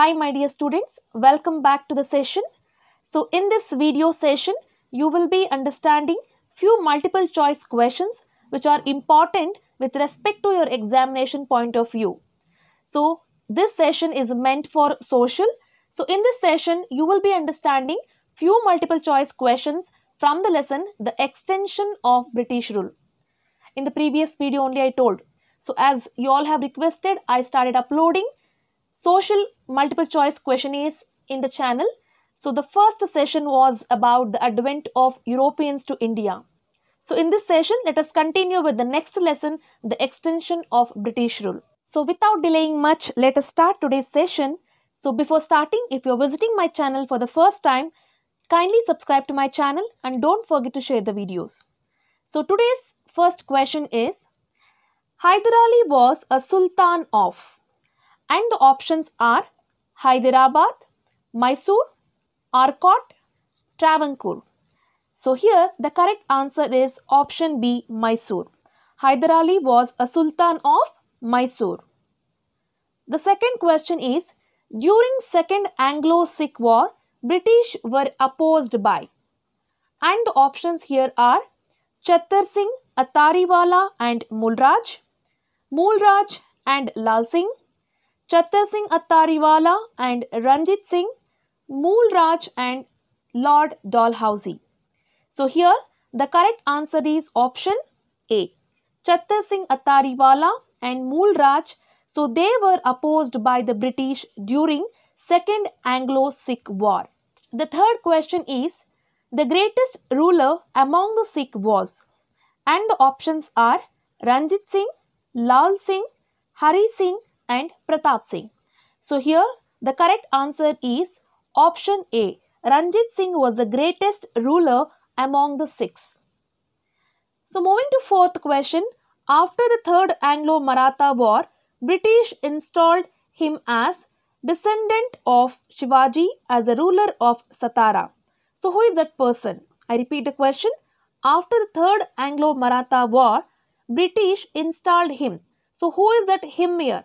Hi my dear students, welcome back to the session. So in this video session, you will be understanding few multiple choice questions which are important with respect to your examination point of view. So this session is meant for social. So in this session, you will be understanding few multiple choice questions from the lesson, the extension of British rule. In the previous video only I told. So as you all have requested, I started uploading social multiple choice questionnaires in the channel. So the first session was about the advent of Europeans to India. So in this session, let us continue with the next lesson, the extension of British rule. So without delaying much, let us start today's session. So before starting, if you're visiting my channel for the first time, kindly subscribe to my channel and don't forget to share the videos. So today's first question is, Hyder Ali was a Sultan of and the options are Hyderabad, Mysore, Arcot, Travancore. So here the correct answer is option B Mysore. Hyder Ali was a Sultan of Mysore. The second question is during second Anglo-Sikh war British were opposed by and the options here are Chattar Singh, Atariwala and Mulraj, Mulraj and Lal Singh, Chattar Singh Attariwala and Ranjit Singh, Mool Raj and Lord Dalhousie. So here the correct answer is option A. Chattar Singh Attariwala and Mool Raj. So they were opposed by the British during Second Anglo-Sikh War. The third question is the greatest ruler among the Sikh was and the options are Ranjit Singh, Lal Singh, Hari Singh and Pratap Singh. So here the correct answer is option A. Ranjit Singh was the greatest ruler among the six. So moving to fourth question, after the third Anglo-Maratha war, British installed him as descendant of Shivaji as a ruler of Satara. So who is that person? I repeat the question. After the third Anglo-Maratha war, British installed him. So who is that him here?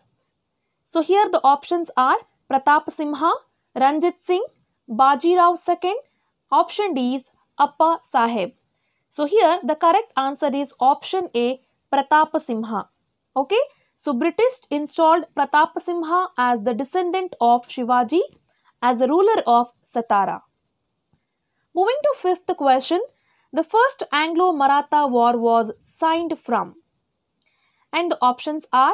So here the options are Pratap Simha, Ranjit Singh, Baji Rao II. Option D is Appa Sahib. So here the correct answer is option A Pratap Simha. Okay. So British installed Pratap Simha as the descendant of Shivaji as the ruler of Satara. Moving to fifth question, the first Anglo-Maratha war was signed from and the options are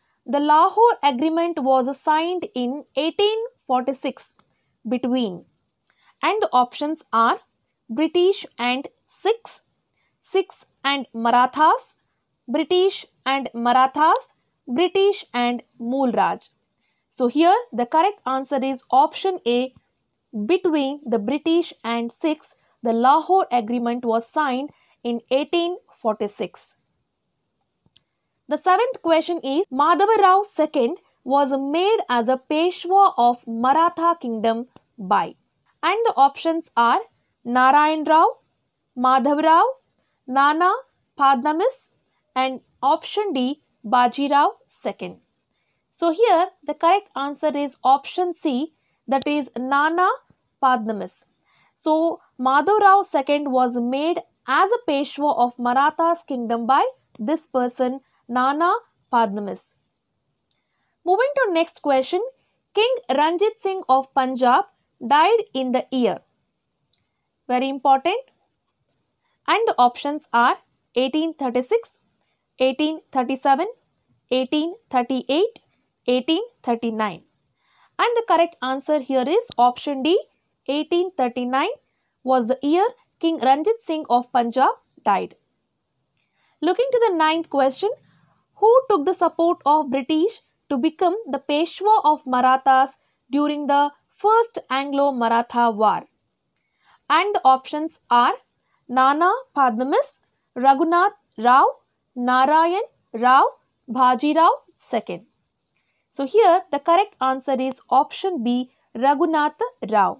The Lahore Agreement was signed in 1846 between, and the options are British and Sikhs, Sikhs and Marathas, British and Marathas, British and Mool Raj. So here the correct answer is option A. Between the British and Sikhs, the Lahore Agreement was signed in 1846. The seventh question is Madhava Rao II was made as a Peshwa of Maratha kingdom by and the options are Narayan Rao, Madhav Rao, Nana Padmanis and option D Baji Rao II. So here the correct answer is option C that is Nana Padmanis. So Madhav Rao II was made as a Peshwa of Maratha's kingdom by this person Nana Padmanis. Moving to next question, King Ranjit Singh of Punjab died in the year. Very important. And the options are 1836, 1837, 1838, 1839. And the correct answer here is option D 1839 was the year King Ranjit Singh of Punjab died. Looking to the ninth question, who took the support of British to become the Peshwa of Marathas during the First Anglo-Maratha War. And the options are Nana Padmanis, Raghunath Rao, Narayan Rao, Bhaji Rao II. So here the correct answer is option B Raghunath Rao.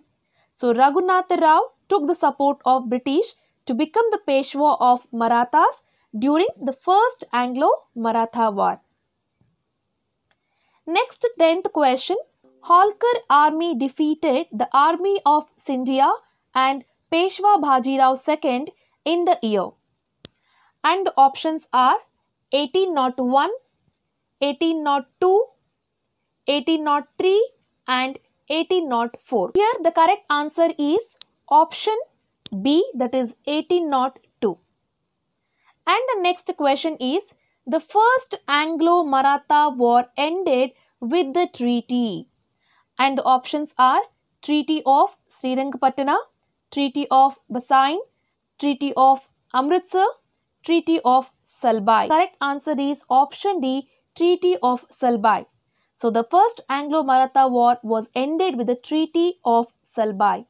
So Raghunath Rao took the support of British to become the Peshwa of Marathas during the First Anglo Maratha War. Next, 10th question Holkar army defeated the army of Sindhya and Peshwa Bhajirao II in the year. And the options are 1801, 1802, 1803 and 1804. Here the correct answer is option B that is 1802. And the next question is the first Anglo Maratha war ended with the treaty. And the options are Treaty of Srirangpatna, Treaty of Basain, Treaty of Amritsar, Treaty of Salbai. Correct answer is option D, Treaty of Salbai. So the first Anglo-Maratha war was ended with the Treaty of Salbai.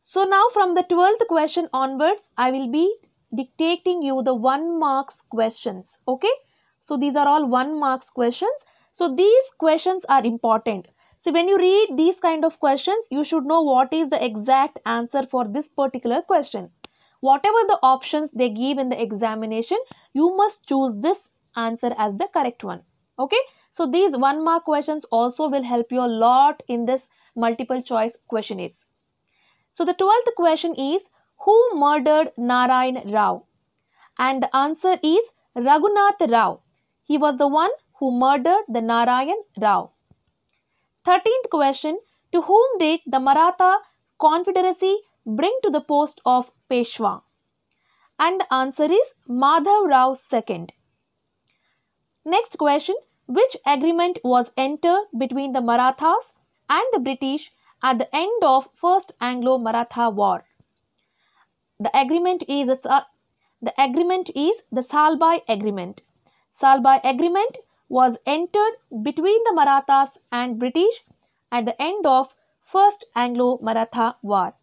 So now from the 12th question onwards, I will be dictating you the one marks questions okay so these are all one marks questions so these questions are important so when you read these kind of questions you should know what is the exact answer for this particular question whatever the options they give in the examination you must choose this answer as the correct one okay so these one mark questions also will help you a lot in this multiple choice questionnaires so the 12th question is who murdered Narayan Rao? And the answer is Raghunath Rao. He was the one who murdered the Narayan Rao. 13th question To whom did the Maratha Confederacy bring to the post of Peshwa? And the answer is Madhav Rao II. Next question Which agreement was entered between the Marathas and the British at the end of First Anglo-Maratha War? The agreement is a, the agreement is the Salbai Agreement. Salbai Agreement was entered between the Marathas and British at the end of First Anglo-Maratha War.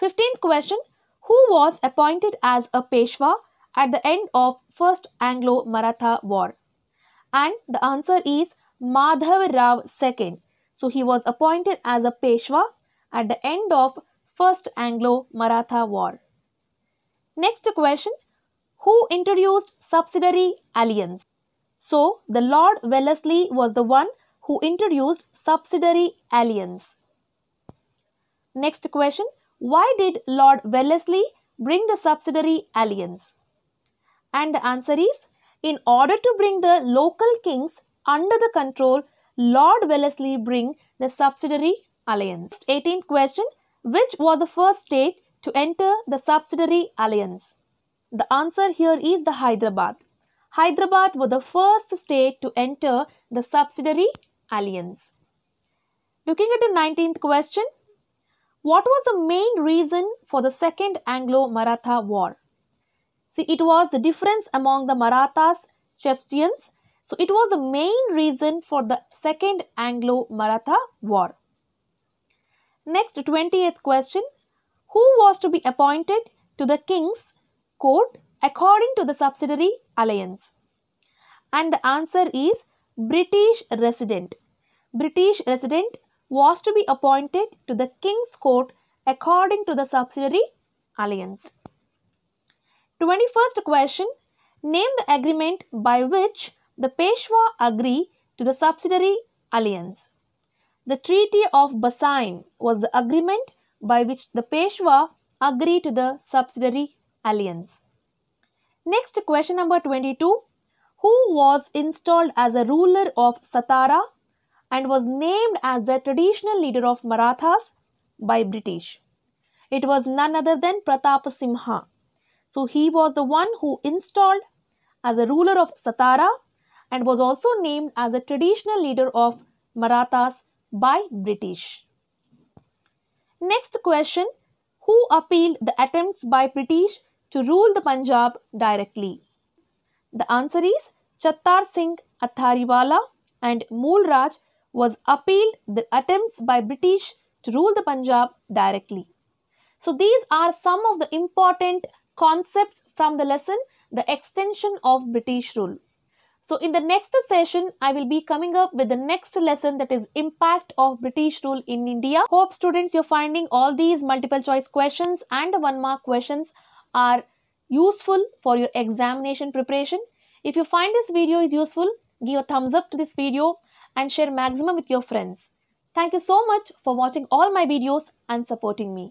15th question. Who was appointed as a Peshwa at the end of First Anglo-Maratha War? And the answer is Madhav Rao II. So he was appointed as a Peshwa at the end of First Anglo-Maratha War. Next question, who introduced subsidiary alliance? So, the Lord Wellesley was the one who introduced subsidiary alliance. Next question, why did Lord Wellesley bring the subsidiary alliance? And the answer is, in order to bring the local kings under the control, Lord Wellesley bring the subsidiary alliance. 18th question, which was the first state to enter the subsidiary alliance? The answer here is the Hyderabad. Hyderabad was the first state to enter the subsidiary alliance. Looking at the 19th question, what was the main reason for the Second Anglo Maratha War? See, it was the difference among the Marathas, Chieftains. So, it was the main reason for the Second Anglo Maratha War. Next, twentieth question Who was to be appointed to the king's court according to the subsidiary alliance? And the answer is British resident. British resident was to be appointed to the king's court according to the subsidiary alliance. 21st question Name the agreement by which the Peshwa agree to the subsidiary alliance. The Treaty of Bassine was the agreement by which the Peshwa agreed to the subsidiary alliance. Next, question number 22 Who was installed as a ruler of Satara and was named as the traditional leader of Marathas by British? It was none other than Pratap Simha. So, he was the one who installed as a ruler of Satara and was also named as a traditional leader of Marathas by British. Next question Who appealed the attempts by British to rule the Punjab directly? The answer is Chattar Singh Athariwala and Mulraj. was appealed the attempts by British to rule the Punjab directly. So these are some of the important concepts from the lesson The Extension of British Rule. So in the next session, I will be coming up with the next lesson that is impact of British rule in India. Hope students you're finding all these multiple choice questions and the one mark questions are useful for your examination preparation. If you find this video is useful, give a thumbs up to this video and share maximum with your friends. Thank you so much for watching all my videos and supporting me.